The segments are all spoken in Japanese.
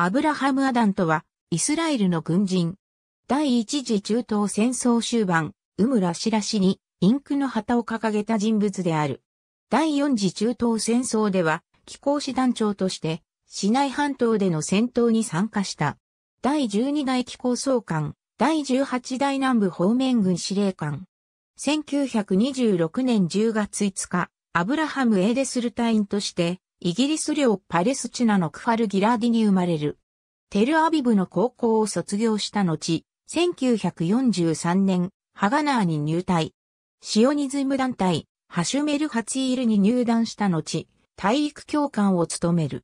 アブラハム・アダンとは、イスラエルの軍人。第一次中東戦争終盤、ウムラシラシに、インクの旗を掲げた人物である。第四次中東戦争では、気候師団長として、市内半島での戦闘に参加した。第12代気候総監、第18代南部方面軍司令官。1926年10月5日、アブラハム・エーデスル隊員として、イギリス領パレスチナのクファルギラーディに生まれる。テルアビブの高校を卒業した後、1943年、ハガナーに入隊。シオニズム団体、ハシュメルハツイールに入団した後、体育教官を務める。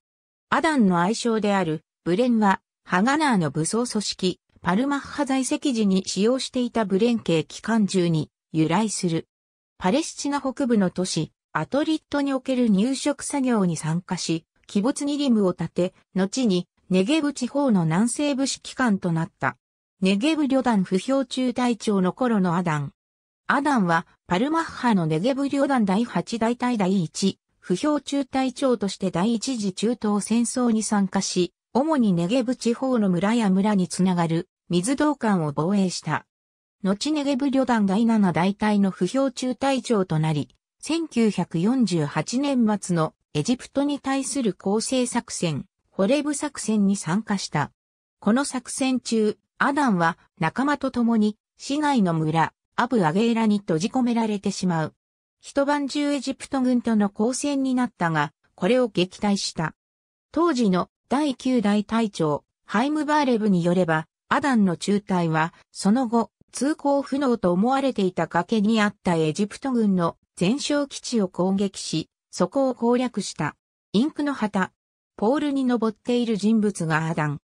アダンの愛称である、ブレンは、ハガナーの武装組織、パルマッハ在籍時に使用していたブレン系機関銃に由来する。パレスチナ北部の都市、アトリットにおける入植作業に参加し、鬼没にリムを立て、後にネゲブ地方の南西部指揮官となった。ネゲブ旅団不評中隊長の頃のアダン。アダンはパルマッハのネゲブ旅団第8大隊第1、不評中隊長として第一次中東戦争に参加し、主にネゲブ地方の村や村につながる水道管を防衛した。後ネゲブ旅団第7大隊の不評中隊長となり、1948年末のエジプトに対する攻勢作戦、ホレブ作戦に参加した。この作戦中、アダンは仲間と共に市内の村、アブアゲーラに閉じ込められてしまう。一晩中エジプト軍との交戦になったが、これを撃退した。当時の第9代隊長、ハイムバーレブによれば、アダンの中隊は、その後、通行不能と思われていた崖にあったエジプト軍の全哨基地を攻撃し、そこを攻略した。インクの旗。ポールに登っている人物がアダン。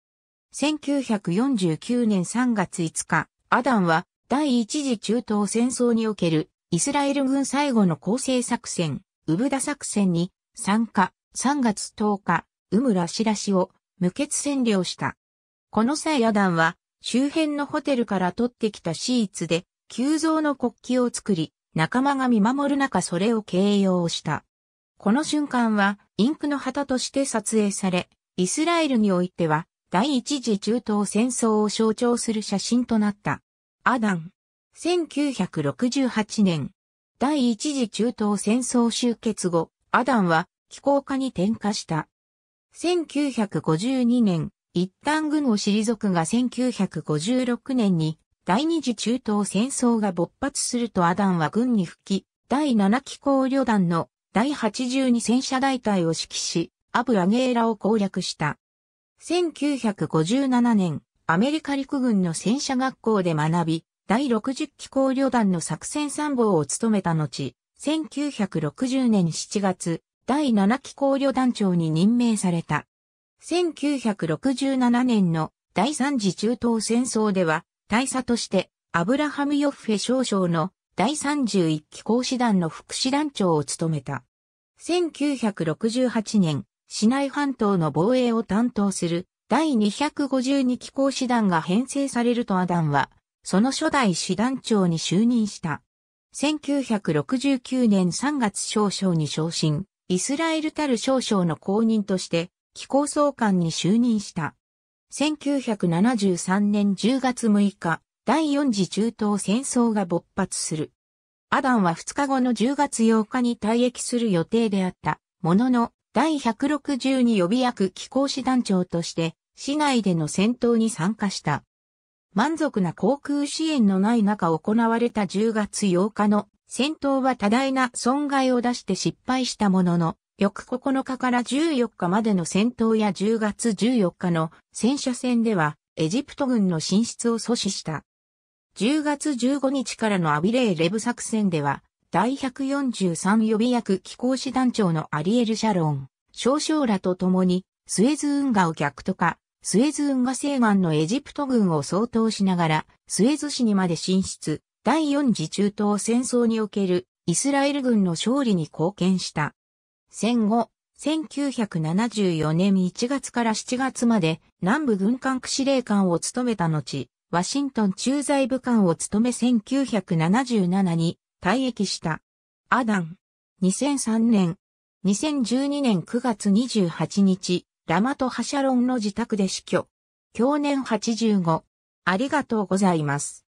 1949年3月5日、アダンは第一次中東戦争におけるイスラエル軍最後の構成作戦、ウブダ作戦に参加3月10日、ウムラシラシを無血占領した。この際アダンは周辺のホテルから取ってきたシーツで急増の国旗を作り、仲間が見守る中それを形容した。この瞬間は、インクの旗として撮影され、イスラエルにおいては、第一次中東戦争を象徴する写真となった。アダン。1968年。第一次中東戦争終結後、アダンは気候化に転化した。1952年、一旦軍を退くが1956年に第二次中東戦争が勃発するとアダンは軍に復帰、第7機構旅団の第82戦車大隊を指揮し、アブ・アゲーラを攻略した。1957年、アメリカ陸軍の戦車学校で学び、第60機構旅団の作戦参謀を務めた後、1960年7月、第7機構旅団長に任命された。1967年の第3次中東戦争では、大佐として、アブラハム・ヨッフェ少将の第31機構師団の副師団長を務めた。1968年、市内半島の防衛を担当する第252機構師団が編成されるとアダンは、その初代師団長に就任した。1969年3月少将に昇進、イスラエルたる少将の公認として、機構総監に就任した。1973年10月6日、第4次中東戦争が勃発する。アダンは2日後の10月8日に退役する予定であった。ものの、第1 6に予備役機構師団長として、市内での戦闘に参加した。満足な航空支援のない中行われた10月8日の戦闘は多大な損害を出して失敗したものの、翌9日から14日までの戦闘や10月14日の戦車戦では、エジプト軍の進出を阻止した。10月15日からのアビレーレブ作戦では、第143予備役機構師団長のアリエル・シャロン、少将らと共に、スエズ運河を逆渡か、スエズ運河西岸のエジプト軍を相当しながら、スエズ市にまで進出、第4次中東戦争におけるイスラエル軍の勝利に貢献した。戦後、1974年1月から7月まで南部軍管区司令官を務めた後、ワシントン駐在部官を務め1977に退役した。アダン。2003年。2012年9月28日、ラマトハシャロンの自宅で死去。去年85。ありがとうございます。